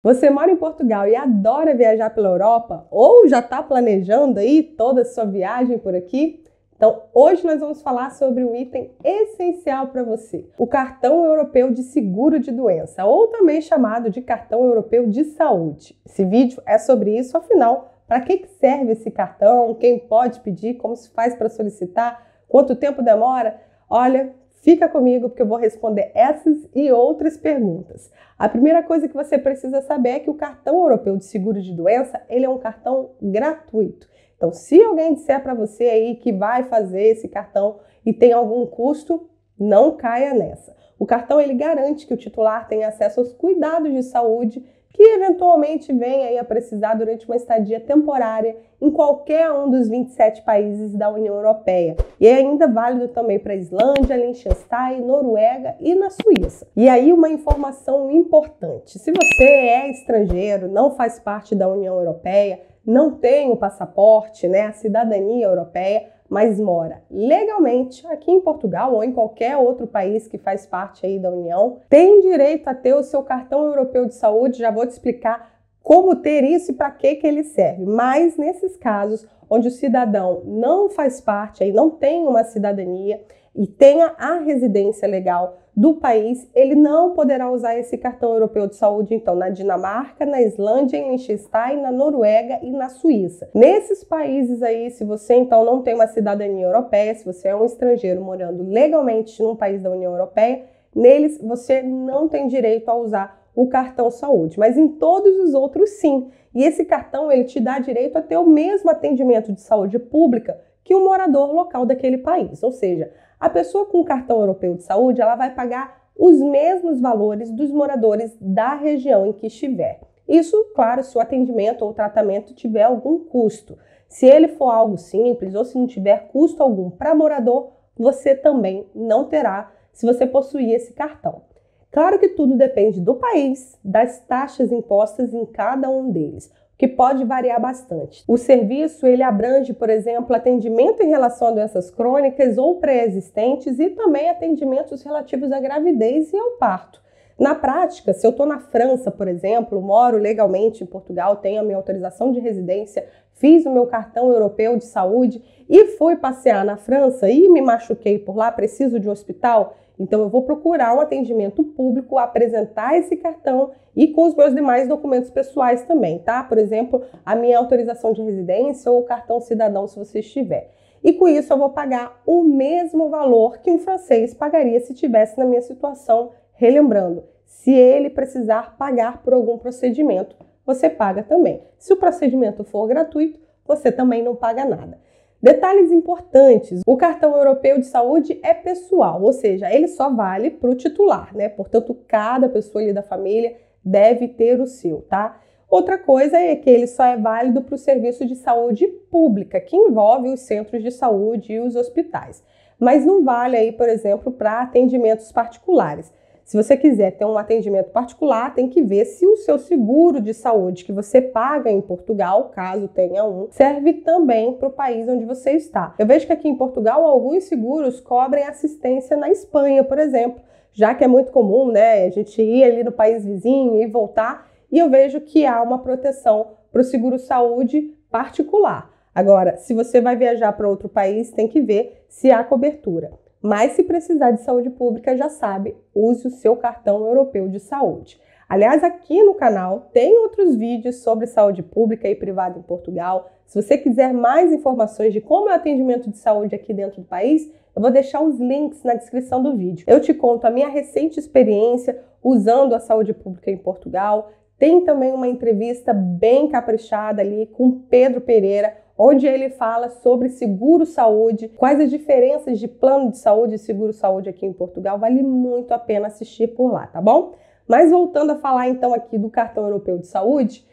Você mora em Portugal e adora viajar pela Europa ou já está planejando aí toda a sua viagem por aqui? Então, hoje nós vamos falar sobre um item essencial para você: o cartão europeu de seguro de doença, ou também chamado de cartão europeu de saúde. Esse vídeo é sobre isso, afinal, para que serve esse cartão? Quem pode pedir? Como se faz para solicitar? Quanto tempo demora? Olha, Fica comigo porque eu vou responder essas e outras perguntas. A primeira coisa que você precisa saber é que o cartão europeu de seguro de doença, ele é um cartão gratuito. Então, se alguém disser para você aí que vai fazer esse cartão e tem algum custo, não caia nessa. O cartão ele garante que o titular tenha acesso aos cuidados de saúde que eventualmente venha a precisar durante uma estadia temporária em qualquer um dos 27 países da União Europeia. E é ainda válido também para Islândia, Liechtenstein, Noruega e na Suíça. E aí uma informação importante: se você é estrangeiro, não faz parte da União Europeia, não tem o passaporte, né, a cidadania europeia, mas mora legalmente aqui em Portugal ou em qualquer outro país que faz parte aí da União, tem direito a ter o seu cartão europeu de saúde. Já vou te explicar como ter isso e para que, que ele serve. Mas nesses casos onde o cidadão não faz parte, aí não tem uma cidadania e tenha a residência legal do país, ele não poderá usar esse cartão europeu de saúde, então, na Dinamarca, na Islândia, em Liechtenstein, na Noruega e na Suíça. Nesses países aí, se você então não tem uma cidadania europeia, se você é um estrangeiro morando legalmente num país da União Europeia, neles você não tem direito a usar o cartão saúde, mas em todos os outros sim. E esse cartão ele te dá direito a ter o mesmo atendimento de saúde pública que o um morador local daquele país, ou seja, a pessoa com cartão europeu de saúde ela vai pagar os mesmos valores dos moradores da região em que estiver. Isso, claro, se o atendimento ou tratamento tiver algum custo. Se ele for algo simples ou se não tiver custo algum para morador, você também não terá se você possuir esse cartão. Claro que tudo depende do país, das taxas impostas em cada um deles que pode variar bastante. O serviço ele abrange, por exemplo, atendimento em relação a doenças crônicas ou pré-existentes e também atendimentos relativos à gravidez e ao parto. Na prática, se eu estou na França, por exemplo, moro legalmente em Portugal, tenho a minha autorização de residência, fiz o meu cartão europeu de saúde e fui passear na França e me machuquei por lá, preciso de um hospital, então eu vou procurar um atendimento público, apresentar esse cartão e com os meus demais documentos pessoais também, tá? Por exemplo, a minha autorização de residência ou o cartão cidadão, se você estiver. E com isso eu vou pagar o mesmo valor que um francês pagaria se tivesse na minha situação Relembrando, se ele precisar pagar por algum procedimento, você paga também. Se o procedimento for gratuito, você também não paga nada. Detalhes importantes: o cartão europeu de saúde é pessoal, ou seja, ele só vale para o titular, né? Portanto, cada pessoa ali da família deve ter o seu, tá? Outra coisa é que ele só é válido para o serviço de saúde pública, que envolve os centros de saúde e os hospitais. Mas não vale aí, por exemplo, para atendimentos particulares. Se você quiser ter um atendimento particular, tem que ver se o seu seguro de saúde que você paga em Portugal, caso tenha um, serve também para o país onde você está. Eu vejo que aqui em Portugal alguns seguros cobrem assistência na Espanha, por exemplo, já que é muito comum, né, a gente ir ali no país vizinho e voltar, e eu vejo que há uma proteção para o seguro saúde particular. Agora, se você vai viajar para outro país, tem que ver se há cobertura. Mas se precisar de saúde pública, já sabe, use o seu cartão europeu de saúde. Aliás, aqui no canal tem outros vídeos sobre saúde pública e privada em Portugal. Se você quiser mais informações de como é o atendimento de saúde aqui dentro do país, eu vou deixar os links na descrição do vídeo. Eu te conto a minha recente experiência usando a saúde pública em Portugal. Tem também uma entrevista bem caprichada ali com Pedro Pereira, onde ele fala sobre seguro saúde, quais as diferenças de plano de saúde e seguro saúde aqui em Portugal. Vale muito a pena assistir por lá, tá bom? Mas voltando a falar então aqui do cartão europeu de saúde,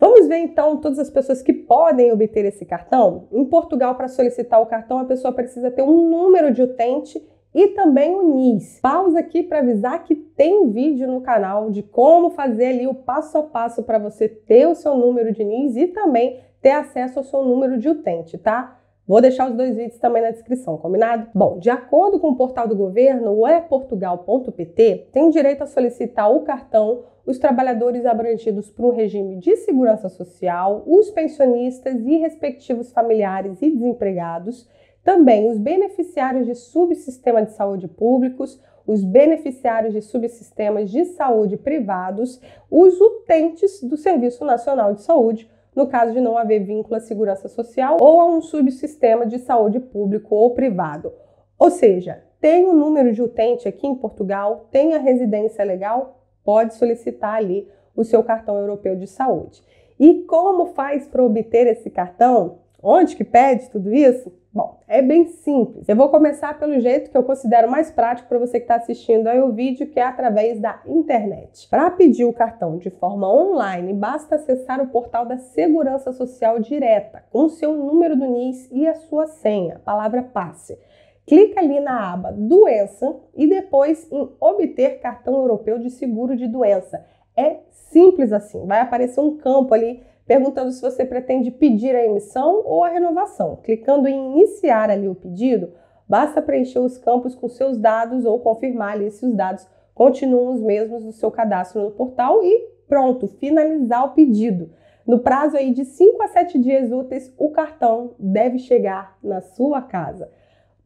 Vamos ver então todas as pessoas que podem obter esse cartão? Em Portugal, para solicitar o cartão, a pessoa precisa ter um número de utente e também o NIS. Pausa aqui para avisar que tem vídeo no canal de como fazer ali o passo a passo para você ter o seu número de NIS e também ter acesso ao seu número de utente, tá? Vou deixar os dois vídeos também na descrição, combinado? Bom, de acordo com o portal do governo, o eportugal.pt tem direito a solicitar o cartão os trabalhadores abrangidos por um regime de segurança social, os pensionistas e respectivos familiares e desempregados, também os beneficiários de subsistema de saúde públicos, os beneficiários de subsistemas de saúde privados, os utentes do Serviço Nacional de Saúde no caso de não haver vínculo à segurança social ou a um subsistema de saúde público ou privado. Ou seja, tem o um número de utente aqui em Portugal, tem a residência legal, pode solicitar ali o seu cartão europeu de saúde. E como faz para obter esse cartão? Onde que pede tudo isso? Bom, é bem simples. Eu vou começar pelo jeito que eu considero mais prático para você que está assistindo aí o vídeo, que é através da internet. Para pedir o cartão de forma online, basta acessar o portal da Segurança Social Direta com o seu número do NIS e a sua senha, palavra passe. Clica ali na aba Doença e depois em Obter cartão europeu de seguro de doença. É simples assim. Vai aparecer um campo ali perguntando se você pretende pedir a emissão ou a renovação. Clicando em iniciar ali o pedido, basta preencher os campos com seus dados ou confirmar ali se os dados continuam os mesmos do seu cadastro no portal e pronto, finalizar o pedido. No prazo aí de 5 a 7 dias úteis, o cartão deve chegar na sua casa.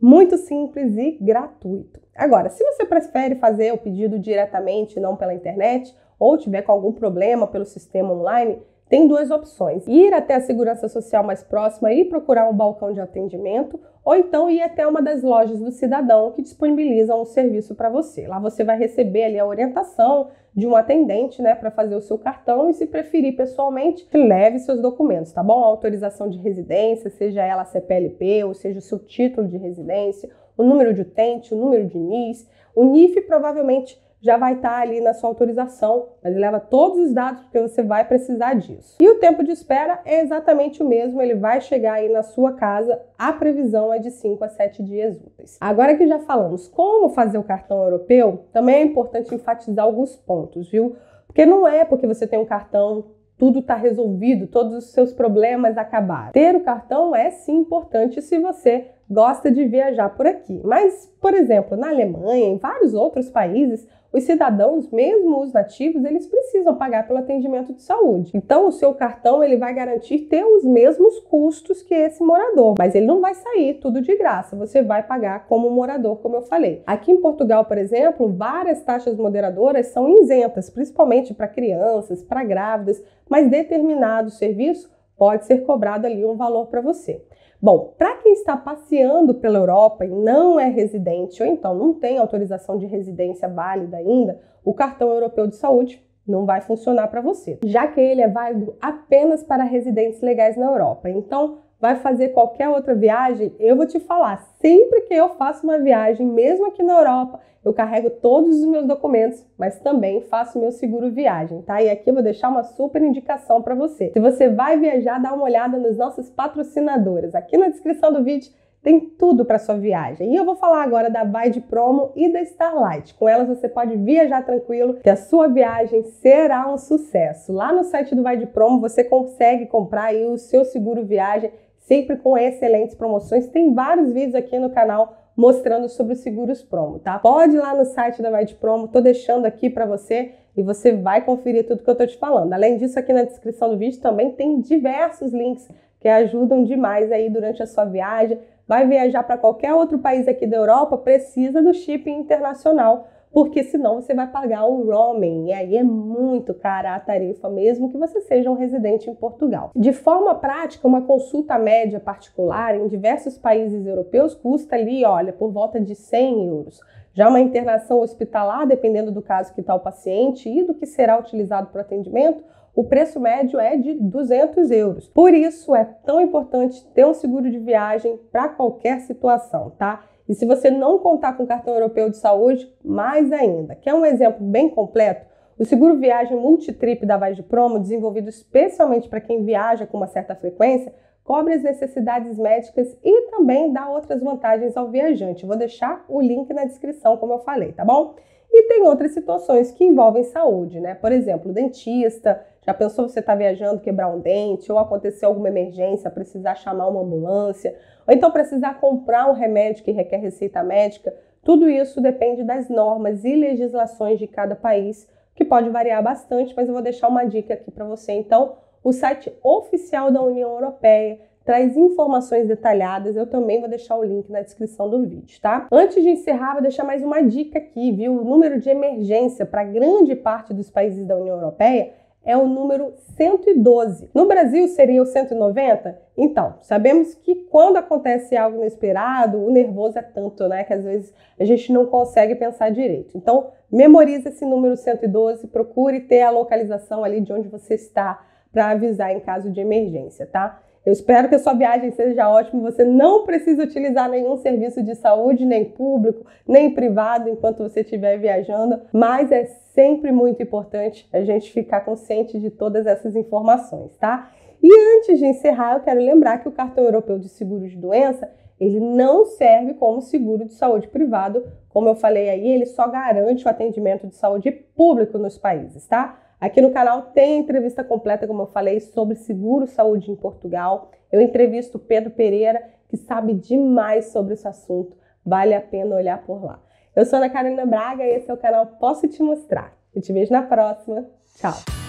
Muito simples e gratuito. Agora, se você prefere fazer o pedido diretamente, não pela internet, ou tiver com algum problema pelo sistema online, tem duas opções: ir até a segurança social mais próxima e procurar um balcão de atendimento, ou então ir até uma das lojas do cidadão que disponibilizam um serviço para você. Lá você vai receber ali a orientação de um atendente, né, para fazer o seu cartão e se preferir pessoalmente, leve seus documentos, tá bom? A autorização de residência, seja ela CPLP ou seja o seu título de residência, o número de utente, o número de NIS. O NIF provavelmente já vai estar tá ali na sua autorização, mas leva todos os dados porque você vai precisar disso. E o tempo de espera é exatamente o mesmo, ele vai chegar aí na sua casa, a previsão é de 5 a 7 dias úteis. Agora que já falamos como fazer o cartão europeu, também é importante enfatizar alguns pontos, viu? Porque não é porque você tem um cartão tudo está resolvido, todos os seus problemas acabaram. Ter o cartão é sim importante se você gosta de viajar por aqui. Mas, por exemplo, na Alemanha, em vários outros países, os cidadãos, mesmo os nativos, eles precisam pagar pelo atendimento de saúde. Então, o seu cartão ele vai garantir ter os mesmos custos que esse morador, mas ele não vai sair tudo de graça. Você vai pagar como morador, como eu falei. Aqui em Portugal, por exemplo, várias taxas moderadoras são isentas, principalmente para crianças, para grávidas, mas determinado serviço pode ser cobrado ali um valor para você. Bom, para quem está passeando pela Europa e não é residente ou então não tem autorização de residência válida ainda, o cartão europeu de saúde não vai funcionar para você, já que ele é válido apenas para residentes legais na Europa. Então, vai fazer qualquer outra viagem, eu vou te falar, sempre que eu faço uma viagem, mesmo aqui na Europa, eu carrego todos os meus documentos, mas também faço meu seguro viagem, tá? E aqui eu vou deixar uma super indicação para você. Se você vai viajar, dá uma olhada nas nossas patrocinadoras. Aqui na descrição do vídeo tem tudo para sua viagem. E eu vou falar agora da Vai Promo e da Starlight. Com elas você pode viajar tranquilo, que a sua viagem será um sucesso. Lá no site do Vai Promo você consegue comprar aí o seu seguro viagem sempre com excelentes promoções. Tem vários vídeos aqui no canal mostrando sobre os seguros promo, tá? Pode ir lá no site da Vai de Promo, tô deixando aqui para você e você vai conferir tudo que eu tô te falando. Além disso, aqui na descrição do vídeo também tem diversos links que ajudam demais aí durante a sua viagem. Vai viajar para qualquer outro país aqui da Europa, precisa do chip internacional porque senão você vai pagar o roaming e aí é muito cara a tarifa mesmo que você seja um residente em Portugal. De forma prática, uma consulta média particular em diversos países europeus custa ali, olha, por volta de 100 euros. Já uma internação hospitalar, dependendo do caso que está o paciente e do que será utilizado para o atendimento, o preço médio é de 200 euros. Por isso é tão importante ter um seguro de viagem para qualquer situação, tá? E se você não contar com o cartão europeu de saúde, mais ainda. Quer um exemplo bem completo? O seguro viagem multitrip da Vaz de Promo, desenvolvido especialmente para quem viaja com uma certa frequência, cobre as necessidades médicas e também dá outras vantagens ao viajante. Vou deixar o link na descrição, como eu falei, tá bom? E tem outras situações que envolvem saúde, né? Por exemplo, dentista, já pensou você estar tá viajando, quebrar um dente, ou acontecer alguma emergência, precisar chamar uma ambulância, ou então precisar comprar um remédio que requer receita médica? Tudo isso depende das normas e legislações de cada país, que pode variar bastante, mas eu vou deixar uma dica aqui para você. Então, o site oficial da União Europeia traz informações detalhadas. Eu também vou deixar o link na descrição do vídeo, tá? Antes de encerrar, vou deixar mais uma dica aqui, viu? O número de emergência para grande parte dos países da União Europeia é o número 112. No Brasil seria o 190? Então, sabemos que quando acontece algo inesperado, o nervoso é tanto, né, que às vezes a gente não consegue pensar direito. Então, memorize esse número 112, procure ter a localização ali de onde você está para avisar em caso de emergência, tá? Eu espero que a sua viagem seja ótima. Você não precisa utilizar nenhum serviço de saúde, nem público, nem privado, enquanto você estiver viajando, mas é sempre muito importante a gente ficar consciente de todas essas informações, tá? E antes de encerrar, eu quero lembrar que o cartão europeu de seguro de doença ele não serve como seguro de saúde privado, como eu falei aí, ele só garante o atendimento de saúde público nos países, tá? Aqui no canal tem entrevista completa, como eu falei, sobre seguro saúde em Portugal. Eu entrevisto Pedro Pereira, que sabe demais sobre esse assunto. Vale a pena olhar por lá. Eu sou a Ana Carolina Braga e esse é o canal Posso Te Mostrar. Eu te vejo na próxima. Tchau!